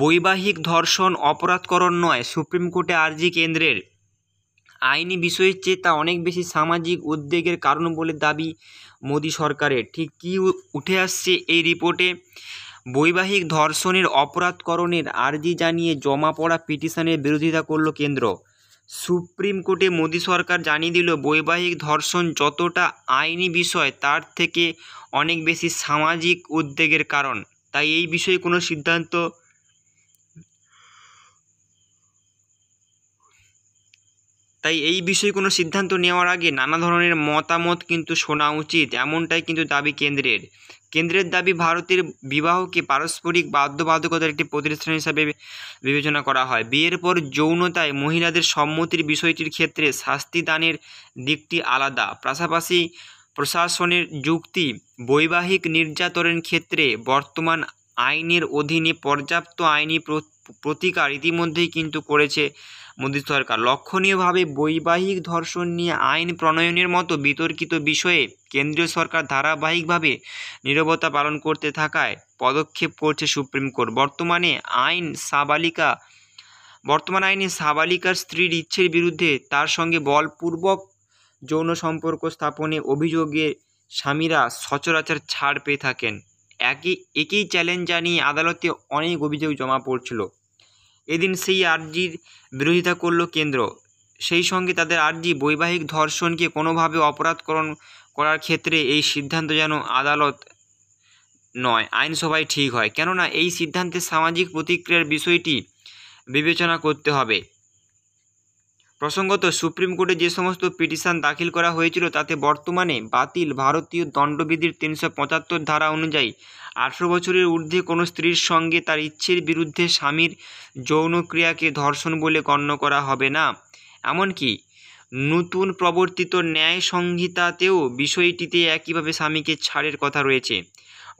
বৈবাহিক ধর্ষণ অপরাধকরণ নয় সুপ্রিম কোর্টে আর্জি কেন্দ্রের আইনি বিষয়ের চেয়ে তা অনেক বেশি সামাজিক উদ্বেগের কারণ বলে দাবি মোদী সরকারের ঠিক কী উঠে আসছে এই রিপোর্টে বৈবাহিক ধর্ষণের অপরাধকরণের আর্জি জানিয়ে জমা পড়া পিটিশনের বিরোধিতা করল কেন্দ্র সুপ্রিম কোর্টে মোদী সরকার জানিয়ে দিল বৈবাহিক ধর্ষণ যতটা আইনি বিষয় তার থেকে অনেক বেশি সামাজিক উদ্বেগের কারণ তাই এই বিষয়ে কোনো সিদ্ধান্ত তাই এই বিষয়ে কোনো সিদ্ধান্ত নেওয়ার আগে নানা ধরনের মতামত কিন্তু শোনা উচিত এমনটাই কিন্তু দাবি কেন্দ্রের কেন্দ্রের দাবি ভারতের বিবাহকে পারস্পরিক বাধ্যবাধকতার একটি প্রতিষ্ঠান হিসাবে বিবেচনা করা হয় বিয়ের পর যৌনতায় মহিলাদের সম্মতির বিষয়টির ক্ষেত্রে শাস্তি দানের দিকটি আলাদা পাশাপাশি প্রশাসনের যুক্তি বৈবাহিক নির্যাতনের ক্ষেত্রে বর্তমান আইনের অধীনে পর্যাপ্ত আইনি প্রতিকার ইতিমধ্যেই কিন্তু করেছে মোদী সরকার লক্ষণীয়ভাবে বৈবাহিক ধর্ষণ নিয়ে আইন প্রণয়নের মতো বিতর্কিত বিষয়ে কেন্দ্রীয় সরকার ধারাবাহিকভাবে নিরবতা পালন করতে থাকায় পদক্ষেপ করছে সুপ্রিম কোর্ট বর্তমানে আইন সাবালিকা বর্তমান আইনে সাবালিকার স্ত্রীর ইচ্ছের বিরুদ্ধে তার সঙ্গে বলপূর্বক যৌন সম্পর্ক স্থাপনে অভিযোগে স্বামীরা সচরাচর ছাড় পেয়ে থাকেন একই একই চ্যালেঞ্জ জানিয়ে আদালতে অনেক অভিযোগ জমা পড়ছিল এদিন সেই আর্জির বিরোধিতা করল কেন্দ্র সেই সঙ্গে তাদের আর্জি বৈবাহিক ধর্ষণকে কোনোভাবে অপরাধকরণ করার ক্ষেত্রে এই সিদ্ধান্ত যেন আদালত নয় আইনসভায় ঠিক হয় কেননা এই সিদ্ধান্তে সামাজিক প্রতিক্রিয়ার বিষয়টি বিবেচনা করতে হবে প্রসঙ্গত সুপ্রিম কোর্টে যে সমস্ত পিটিশন দাখিল করা হয়েছিল তাতে বর্তমানে বাতিল ভারতীয় দণ্ডবিধির তিনশো পঁচাত্তর ধারা অনুযায়ী আঠেরো বছরের ঊর্ধ্বে কোনো স্ত্রীর সঙ্গে তার ইচ্ছের বিরুদ্ধে স্বামীর যৌনক্রিয়াকে ধর্ষণ বলে গণ্য করা হবে না এমনকি নতুন প্রবর্তিত ন্যায় সংহিতাতেও বিষয়টিতে একইভাবে স্বামীকে ছাড়ের কথা রয়েছে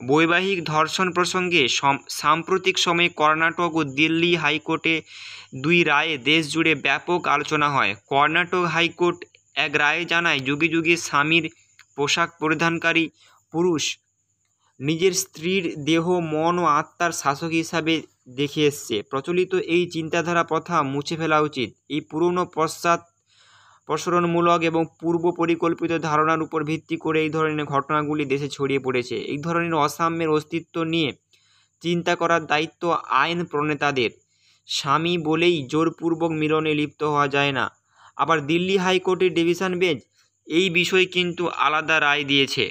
বৈবাহিক ধর্ষণ প্রসঙ্গে সাম্প্রতিক সময়ে কর্ণাটক ও দিল্লি হাইকোর্টে দুই রায়ে দেশ জুড়ে ব্যাপক আলোচনা হয় কর্ণাটক হাইকোর্ট এক রায়ে জানায় যুগে যুগে স্বামীর পোশাক পরিধানকারী পুরুষ নিজের স্ত্রীর দেহ মন ও আত্মার শাসক হিসাবে দেখে এসছে প্রচলিত এই চিন্তাধারা প্রথা মুছে ফেলা উচিত এই পুরনো পশ্চাৎ প্রসরণমূলক এবং পূর্ব পরিকল্পিত ধারণার উপর ভিত্তি করে এই ধরনের ঘটনাগুলি দেশে ছড়িয়ে পড়েছে এই ধরনের অসাম্যের অস্তিত্ব নিয়ে চিন্তা করার দায়িত্ব আইন প্রণেতাদের স্বামী বলেই জোরপূর্বক মিলনে লিপ্ত হওয়া যায় না আবার দিল্লি হাইকোর্টের ডিভিশন বেঞ্চ এই বিষয়ে কিন্তু আলাদা রায় দিয়েছে